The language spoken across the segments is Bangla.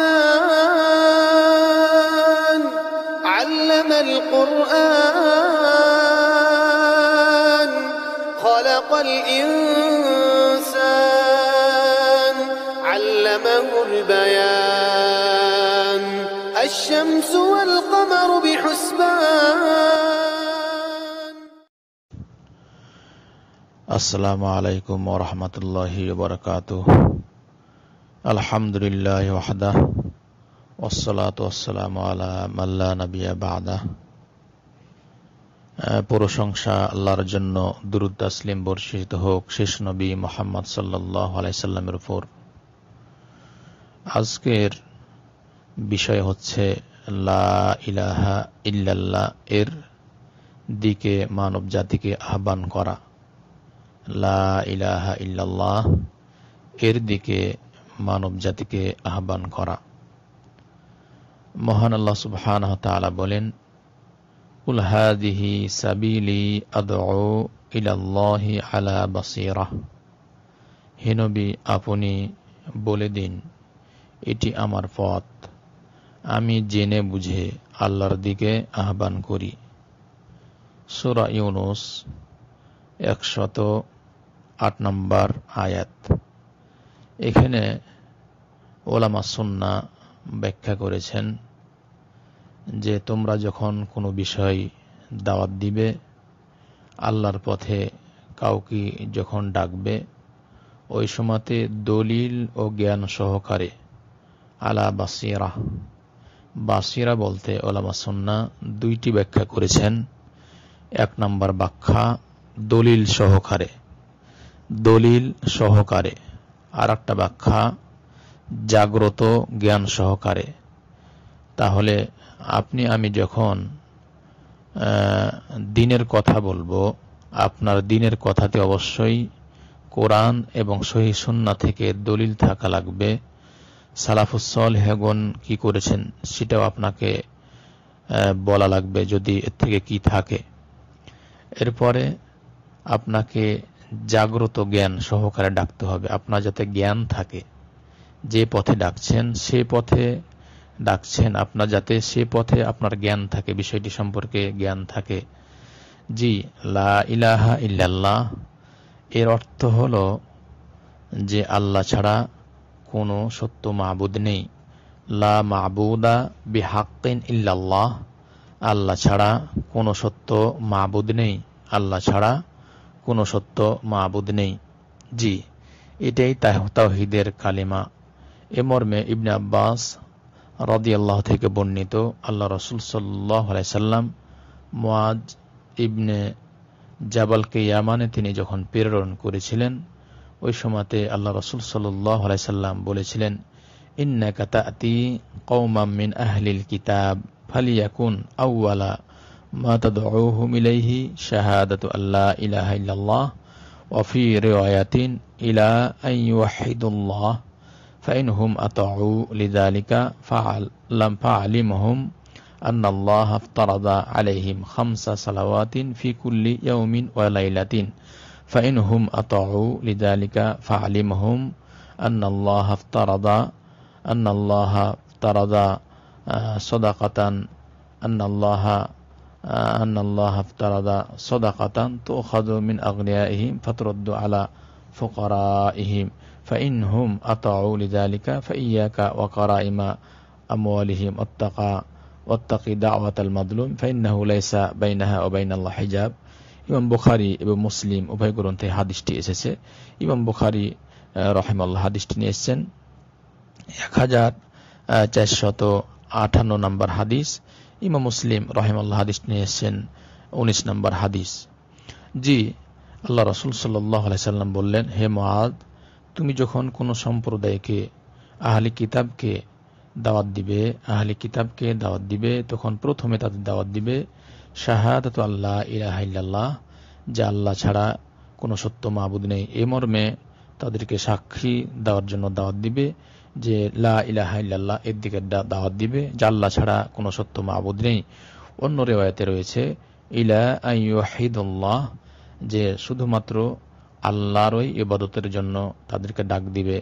الرحمن علم القرآن خلق الإنسان علمه البيان الشمس والقمر بحسبان السلام عليكم ورحمة الله وبركاته আলহামদুলিল্লাহ ওয়াহদা ওসলাত ওসালাম আলা মাল্লা নবিয়া বাদা প্রশংসা আল্লাহর জন্য দুরুদ তাসলিম বর্ষিত হোক শেষ নবী মোহাম্মদ সাল্লাহ আলাইসাল্লামের উপর আজকের বিষয় হচ্ছে লা ইলাহা ইল্লাল্লাহ এর দিকে মানব জাতিকে আহ্বান করা লা ইলাহা ইল্লাল্লাহ এর দিকে মানব জাতিকে আহ্বান করা মহান আল্লাহ সুবহান বলেন উলহাদিহি সাবিলি আদৌ ইলাল্লাহি আলা হেনবি আপনি বলে দিন এটি আমার পথ আমি জেনে বুঝে আল্লাহর দিকে আহ্বান করি সুরা ইউনুস একশত আট নম্বর আয়াত এখানে ওলামা সুন্না ব্যাখ্যা করেছেন যে তোমরা যখন কোনো বিষয় দাওয়াত দিবে আল্লাহর পথে কাউকে যখন ডাকবে ওই সময়তে দলিল ও জ্ঞান সহকারে আলা বাসিরা বাসিরা বলতে ওলামা সন্না দুইটি ব্যাখ্যা করেছেন এক নম্বর ব্যাখ্যা দলিল সহকারে দলিল সহকারে আর একটা ব্যাখ্যা জাগ্রত জ্ঞান সহকারে তাহলে আপনি আমি যখন দিনের কথা বলবো আপনার দিনের কথাতে অবশ্যই কোরআন এবং সহি সুন্না থেকে দলিল থাকা লাগবে সালাফুসল হেগন কি করেছেন সেটাও আপনাকে বলা লাগবে যদি এর থেকে কি থাকে এরপরে আপনাকে জাগ্রত জ্ঞান সহকারে ডাকতে হবে আপনার যাতে জ্ঞান থাকে যে পথে ডাকছেন সে পথে ডাকছেন আপনার যাতে সে পথে আপনার জ্ঞান থাকে বিষয়টি সম্পর্কে জ্ঞান থাকে জি লা ইলাহা ইল্লাল্লাহ এর অর্থ হল যে আল্লাহ ছাড়া কোনো সত্য মাহবুদ নেই লা মাহবুদা বিহাক্কিন ইল্লাল্লাহ আল্লাহ ছাড়া কোনো সত্য মাহবুদ নেই আল্লাহ ছাড়া কোনো সত্য মাহবুদ নেই জি এটাই তাহিদের কালিমা এ মর্মে ইবনে আব্বাস রদি আল্লাহ থেকে বর্ণিত আল্লাহ রসুল সাল্লাহ সাল্লাম মোয়াজ ইবনে জাবালকে ইয়ামানে তিনি যখন প্রেরণ করেছিলেন ওই সময়তে আল্লাহ রসুল সাল্লাহ সাল্লাম বলেছিলেন ইন্না কাতা আতি কৌমামিন আহলিল কিতাব ফালিয়াকুন আউ্লা ما تدعوهم إليه شهادة أن لا إله إلا الله وفي رواية إلى أن يوحدوا الله فإنهم أطاعوا لذلك فعلم فعلمهم أن الله افترض عليهم خمس صلوات في كل يوم وليلة فإنهم أطاعوا لذلك فعلمهم أن الله افترض أن الله افترض آه، صدقة أن الله أن الله افترض صدقة تؤخذ من أغنيائهم فترد على فقرائهم فإنهم أطاعوا لذلك فإياك وقرائم أموالهم اتقى واتقي دعوة المظلوم فإنه ليس بينها وبين الله حجاب ইমাম বুখারি এবং মুসলিম উভয় গ্রন্থে হাদিসটি এসেছে ইমাম বুখারি রহেমাল্লাহ হাদিসটি নিয়ে এসেছেন এক হাজার চারশত আটান্ন নম্বর হাদিস ইমাম মুসলিম রহেমাল্লাহ হাদিস নিয়ে এসছেন উনিশ নম্বর হাদিস জি আল্লাহ রসুল সাল্লাম বললেন হে মাদ তুমি যখন কোনো সম্প্রদায়কে আহলি কিতাবকে দাওয়াত দিবে আহলি কিতাবকে দাওয়াত দিবে তখন প্রথমে তাদের দাওয়াত দিবে শাহাদ আল্লাহ ইলাহাল্লাহ যা আল্লাহ ছাড়া কোনো সত্য মাহবুদ নেই এ মর্মে তাদেরকে সাক্ষী দেওয়ার জন্য দাওয়াত দিবে যে লা ইলাহা ইল্লাল্লাহ এর দিকে দাওয়াত দিবে যে আল্লাহ ছাড়া কোন সত্য মাবুদ নেই অন্য রেওয়ায়তে রয়েছে ইলা আইয়াহিদুল্লাহ যে শুধুমাত্র আল্লাহর ওই ইবাদতের জন্য তাদেরকে ডাক দিবে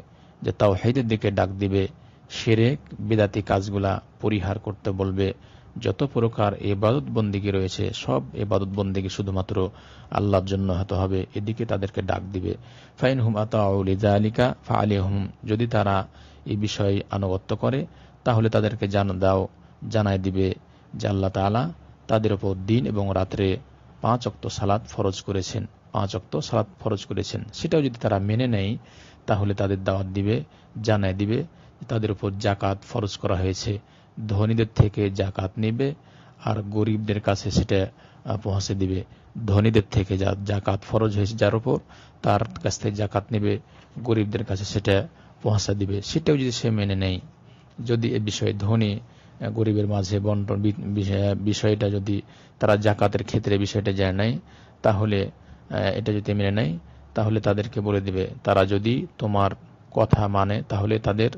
যে তাও হেদের দিকে ডাক দিবে সেরেক বিদাতি কাজগুলা পরিহার করতে বলবে যত প্রকার এবাদত বন্দিগি রয়েছে সব এবাদত বন্দিগি শুধুমাত্র আল্লাহর জন্য হতে হবে এদিকে তাদেরকে ডাক দিবে ফাইন হুম আতা আলিকা ফা আলী হুম যদি তারা এই বিষয়ে আনুগত্য করে তাহলে তাদেরকে জান দাও জানায় দিবে যে আল্লাহ তালা তাদের ওপর দিন এবং রাত্রে পাঁচ অক্ত সালাদ ফরজ করেছেন পাঁচ অক্ত সালাদ ফরজ করেছেন সেটাও যদি তারা মেনে নেয় তাহলে তাদের দাওয়াত দিবে জানায় দিবে তাদের উপর জাকাত ফরজ করা হয়েছে ধনীদের থেকে জাকাত নেবে আর গরিবদের কাছে সেটা পৌঁছে দিবে ধনীদের থেকে যা জাকাত ফরজ হয়েছে যার উপর তার কাছ থেকে জাকাত নেবে গরিবদের কাছে সেটা পৌঁছা দিবে সেটাও যদি সে মেনে নেয় যদি এ বিষয়ে ধনী গরিবের মাঝে বন্টন বিষয়টা যদি তারা জাকাতের ক্ষেত্রে বিষয়টা যায় নাই তাহলে এটা যদি মেনে নেয় তাহলে তাদেরকে বলে দিবে তারা যদি তোমার কথা মানে তাহলে তাদের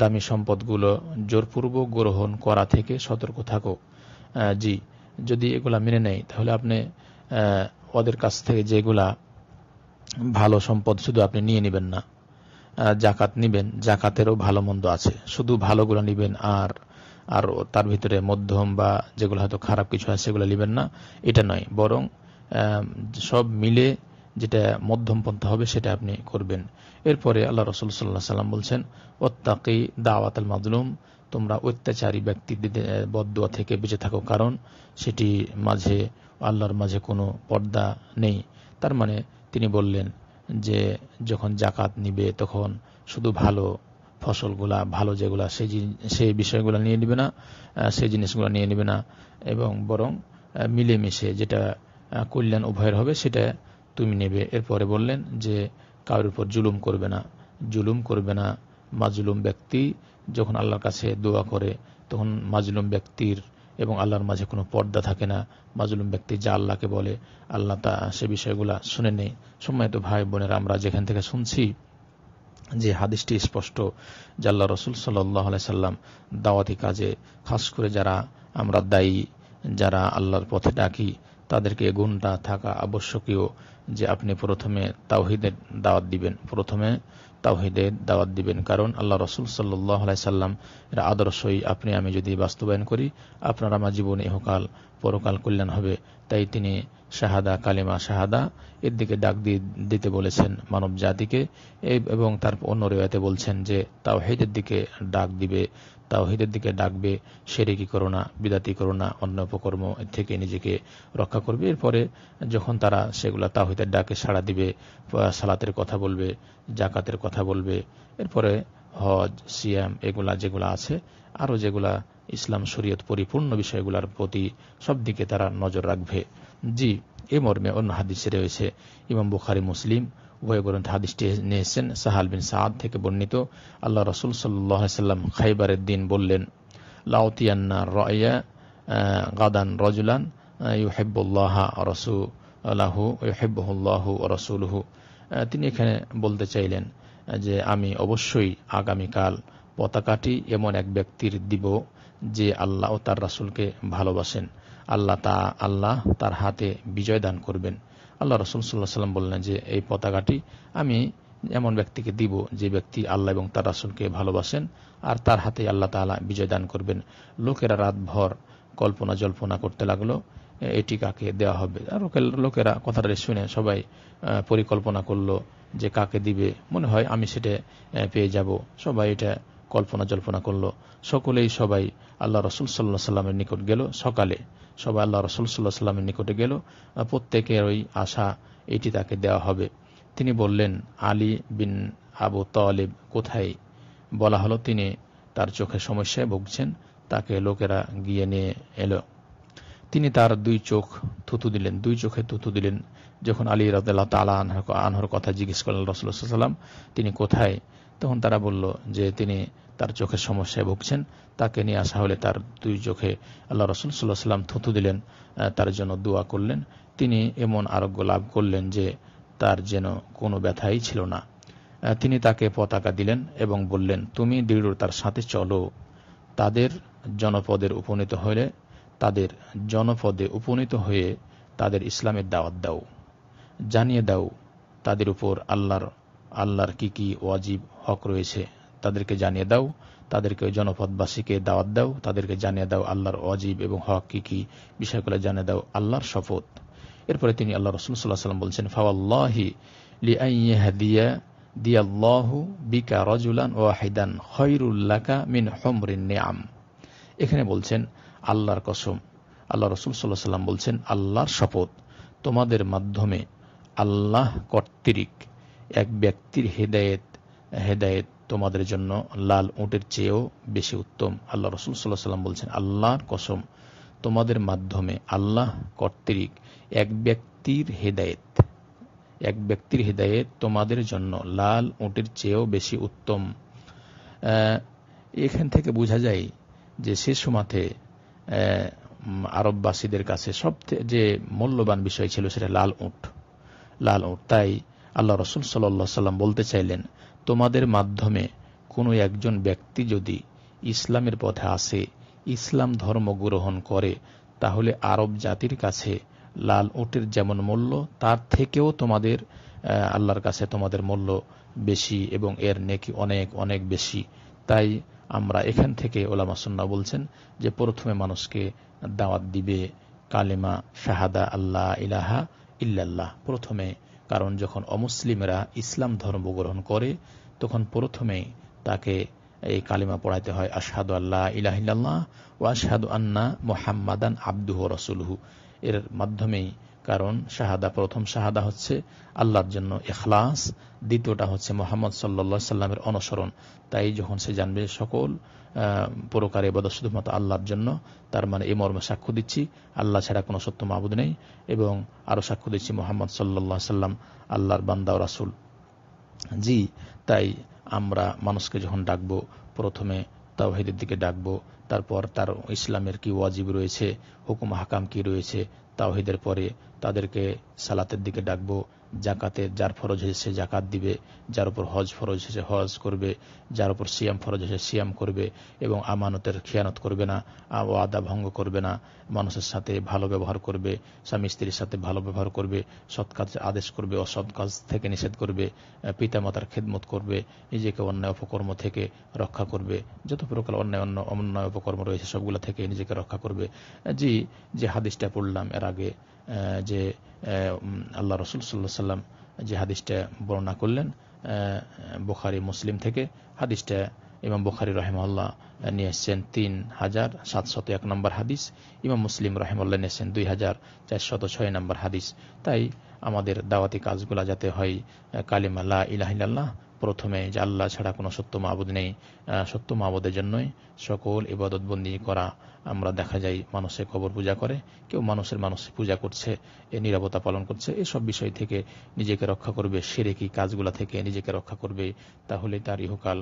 দামি সম্পদগুলো জোরপূর্বক গ্রহণ করা থেকে সতর্ক থাকো জি যদি এগুলা মেনে নেয় তাহলে আপনি ওদের কাছ থেকে যেগুলা ভালো সম্পদ শুধু আপনি নিয়ে নেবেন না জাকাত নিবেন জাকাতেরও ভালো মন্দ আছে শুধু ভালোগুলো নিবেন আর আর তার ভিতরে মধ্যম বা যেগুলো হয়তো খারাপ কিছু আছে সেগুলো নিবেন না এটা নয় বরং সব মিলে যেটা মধ্যম পন্থা হবে সেটা আপনি করবেন এরপরে আল্লাহ রসুল সাল্লাহ সাল্লাম বলছেন ওত্তাকি দাওয়াত আল মাদলুম তোমরা অত্যাচারী ব্যক্তিদের বদুয়া থেকে বেঁচে থাকো কারণ সেটি মাঝে আল্লাহর মাঝে কোনো পর্দা নেই তার মানে তিনি বললেন যে যখন জাকাত নিবে তখন শুধু ভালো ফসলগুলা ভালো যেগুলা সেই সেই বিষয়গুলো নিয়ে নিবে না সেই জিনিসগুলো নিয়ে নিবে না এবং বরং মিলেমিশে যেটা কল্যাণ উভয়ের হবে সেটা তুমি নেবে এরপরে বললেন যে কারোর উপর জুলুম করবে না জুলুম করবে না মাজলুম ব্যক্তি যখন আল্লাহর কাছে দোয়া করে তখন মাজলুম ব্যক্তির এবং আল্লাহর মাঝে কোনো পর্দা থাকে না মাজলুম ব্যক্তি যা আল্লাহকে বলে আল্লাহ তা সে বিষয়গুলা শুনে নেই সম্মানিত ভাই বোনেরা আমরা যেখান থেকে শুনছি যে হাদিসটি স্পষ্ট আল্লাহ রসুল সাল্লাহ সাল্লাম দাওয়াতি কাজে খাস করে যারা আমরা দায়ী যারা আল্লাহর পথে ডাকি তাদেরকে গুণটা থাকা আবশ্যকীয় যে আপনি প্রথমে তাওহিদের দাওয়াত দিবেন প্রথমে তাহিদে দাওয়াত দিবেন কারণ আল্লাহ রসুল সাল্লাইসাল্লাম এর আদর্শই আপনি আমি যদি বাস্তবায়ন করি আপনার আমার জীবনে ইহকাল পরকাল কল্যাণ হবে তাই তিনি শাহাদা কালিমা শাহাদা এর দিকে ডাক দিতে বলেছেন মানব জাতিকে এবং তার অন্য রেওয়াতে বলছেন যে তাও হেদের দিকে ডাক দিবে তাও হেদের দিকে ডাকবে সেরেকি করোনা বিদাতি করোনা অন্য উপকর্ম থেকে নিজেকে রক্ষা করবে এরপরে যখন তারা সেগুলো তাওহিদের ডাকে সাড়া দিবে সালাতের কথা বলবে জাকাতের কথা বলবে এরপরে হজ সিয়াম এগুলা যেগুলা আছে আরও যেগুলা ইসলাম শরীয়ত পরিপূর্ণ বিষয়গুলোর প্রতি সবদিকে তারা নজর রাখবে জি এ মর্মে অন্য হাদিসে রয়েছে ইমাম বুখারি মুসলিম উভয় গ্রন্থ হাদিসটি নিয়েছেন সাহাল বিন সাদ থেকে বর্ণিত আল্লাহ রসুল সাল্লাম খাইবারের দিন বললেন লাউতিয়ান্না রয়া গাদান রজুলান ইউহেবুল্লাহ রসু আল্লাহু ইউহেবুল্লাহু রসুলহু তিনি এখানে বলতে চাইলেন যে আমি অবশ্যই আগামীকাল পতাকাটি এমন এক ব্যক্তির দিব যে আল্লাহ ও তার রাসুলকে ভালোবাসেন আল্লাহ তা আল্লাহ তার হাতে বিজয় দান করবেন আল্লাহ রসুল সাল্লাহ সাল্লাম বললেন যে এই পতাকাটি আমি এমন ব্যক্তিকে দিব যে ব্যক্তি আল্লাহ এবং তার রাসুলকে ভালোবাসেন আর তার হাতে আল্লাহ তালা বিজয় দান করবেন লোকেরা রাত ভর কল্পনা জল্পনা করতে লাগলো এটি কাকে দেওয়া হবে আর লোকেরা কথাটা শুনে সবাই পরিকল্পনা করলো যে কাকে দিবে মনে হয় আমি সেটা পেয়ে যাব সবাই এটা কল্পনা জল্পনা করল সকলেই সবাই আল্লাহ রসুল সাল্লাহ সাল্লামের নিকট গেল সকালে সবাই আল্লাহ রসুল সাল্লাহ সাল্লামের নিকটে গেল প্রত্যেকের ওই আশা এটি তাকে দেওয়া হবে তিনি বললেন আলী বিন আবু তলেব কোথায় বলা হলো তিনি তার চোখে সমস্যায় ভুগছেন তাকে লোকেরা গিয়ে নিয়ে এলো তিনি তার দুই চোখ থুতু দিলেন দুই চোখে থুতু দিলেন যখন আলী রাজ আনহর আনহার কথা জিজ্ঞেস করলেন রসুল্লাহ সাল্লাম তিনি কোথায় তখন তারা বলল যে তিনি তার চোখের সমস্যায় ভুগছেন তাকে নিয়ে আসা হলে তার দুই চোখে আল্লাহ রসুল সাল্লাহ সাল্লাম থুতু দিলেন তার জন্য দোয়া করলেন তিনি এমন আরোগ্য লাভ করলেন যে তার যেন কোনো ব্যথাই ছিল না তিনি তাকে পতাকা দিলেন এবং বললেন তুমি দৃঢ় তার সাথে চলো তাদের জনপদের উপনীত হলে তাদের জনপদে উপনীত হয়ে তাদের ইসলামের দাওয়াত দাও জানিয়ে দাও তাদের উপর আল্লাহর আল্লাহর কি কি ওয়াজিব হক রয়েছে তাদেরকে জানিয়ে দাও তাদেরকে জনপদবাসীকে দাওয়াত দাও তাদেরকে জানিয়ে দাও আল্লাহর অজীব এবং হক কি কি বিষয়গুলো জানিয়ে দাও আল্লাহর শপথ এরপরে তিনি আল্লাহ রসুল সাল্লাহ সাল্লাম বলছেন ফাওয়াল্লাহি লিআইয়াহদিয়া দিয়াল্লাহু বিকা রজুলান ও হাইদান খৈরুল্লাকা মিন হমরিন নিয়াম এখানে বলছেন আল্লাহর কসম আল্লাহ রসুল সাল্লাহ সাল্লাম বলছেন আল্লাহর শপথ তোমাদের মাধ্যমে আল্লাহ কর্তৃক এক ব্যক্তির হেদায়েত হেদায়েত তোমাদের জন্য লাল উঁটের চেয়েও বেশি উত্তম আল্লাহ রসুল সাল্লাহ সাল্লাম বলছেন আল্লাহর কসম তোমাদের মাধ্যমে আল্লাহ কর্তৃক এক ব্যক্তির হেদায়েত এক ব্যক্তির হেদায়েত তোমাদের জন্য লাল উঁটের চেয়েও বেশি উত্তম এখান থেকে বোঝা যায় যে সে সময়তে আরববাসীদের কাছে সব যে মূল্যবান বিষয় ছিল সেটা লাল উঁট লাল উঁট তাই আল্লাহ রসুল সাল্লাহ সাল্লাম বলতে চাইলেন তোমাদের মাধ্যমে কোনো একজন ব্যক্তি যদি ইসলামের পথে আসে ইসলাম ধর্ম গ্রহণ করে তাহলে আরব জাতির কাছে লাল ওটের যেমন মূল্য তার থেকেও তোমাদের আল্লাহর কাছে তোমাদের মূল্য বেশি এবং এর নেকি অনেক অনেক বেশি তাই আমরা এখান থেকে ওলামা সুন্না বলছেন যে প্রথমে মানুষকে দাওয়াত দিবে কালেমা শাহাদা আল্লাহ ইলাহা ইল্লাল্লাহ প্রথমে কারণ যখন অমুসলিমেরা ইসলাম ধর্ম গ্রহণ করে তখন প্রথমে তাকে এই কালিমা পড়াইতে হয় আশহাদু আল্লাহ ইলাহিল্লাহ ও আশহাদু আন্না মোহাম্মাদান আব্দুহ রসুলহু এর মাধ্যমেই কারণ শাহাদা প্রথম শাহাদা হচ্ছে আল্লাহর জন্য এখলাস দ্বিতীয়টা হচ্ছে মোহাম্মদ সাল্লা সাল্লামের অনুসরণ তাই যখন সে জানবে সকল প্রকারে এবাদত শুধুমাত্র আল্লাহর জন্য তার মানে এ মর্মে সাক্ষ্য দিচ্ছি আল্লাহ ছাড়া কোনো সত্য মাহবুদ নেই এবং আরো সাক্ষ্য দিচ্ছি মোহাম্মদ সাল্লা সাল্লাম আল্লাহর বান্দা রাসুল জি তাই আমরা মানুষকে যখন ডাকবো প্রথমে তাওহিদের দিকে ডাকবো তারপর তার ইসলামের কি ওয়াজিব রয়েছে হুকুম হাকাম কি রয়েছে তাওহিদের পরে তাদেরকে সালাতের দিকে ডাকবো জাকাতের যার ফরজ হয়েছে জাকাত দিবে যার উপর হজ ফরজ হয়েছে হজ করবে যার উপর সিয়াম ফরজ হয়েছে সিয়াম করবে এবং আমানতের খেয়ানত করবে না ও আদা ভঙ্গ করবে না মানুষের সাথে ভালো ব্যবহার করবে স্বামী স্ত্রীর সাথে ভালো ব্যবহার করবে সৎ কাজ আদেশ করবে অসৎ কাজ থেকে নিষেধ করবে পিতামাতার খেদমত করবে নিজেকে অন্যায় অপকর্ম থেকে রক্ষা করবে যত প্রকার অন্যায় অন্য অন্যায় অপকর্ম রয়েছে সবগুলো থেকে নিজেকে রক্ষা করবে জি যে হাদিসটা পড়লাম এর আগে যে আল্লাহ রসুল সাল্লাহ সাল্লাম যে হাদিসটা বর্ণনা করলেন বোখারি মুসলিম থেকে হাদিসটা ইমাম বুখারি রহেমাল্লাহ নিয়ে এসছেন তিন হাজার সাতশত এক নম্বর হাদিস ইমাম মুসলিম রহেমাল্লাহ নিয়েছেন দুই হাজার চারশত ছয় নম্বর হাদিস তাই আমাদের দাওয়াতি কাজগুলা যাতে হয় কালিমাল্লাহ ইলাহিল্লাহ প্রথমে যে আল্লাহ ছাড়া কোনো সত্য মাহবুদ নেই সত্য মাহবুদের জন্যই সকল ইবাদতবন্দি করা আমরা দেখা যায় মানুষে কবর পূজা করে কেউ মানুষের মানুষ পূজা করছে এ নিরাপত্তা পালন করছে এসব বিষয় থেকে নিজেকে রক্ষা করবে সেরে কি কাজগুলা থেকে নিজেকে রক্ষা করবে তাহলে তার ইহকাল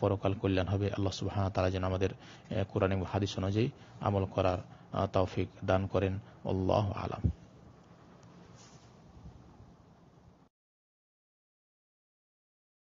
পরকাল কল্যাণ হবে আল্লাহ সুবাহ তারা যেন আমাদের কোরআন এবং হাদিস অনুযায়ী আমল করার তৌফিক দান করেন আল্লাহ আলাম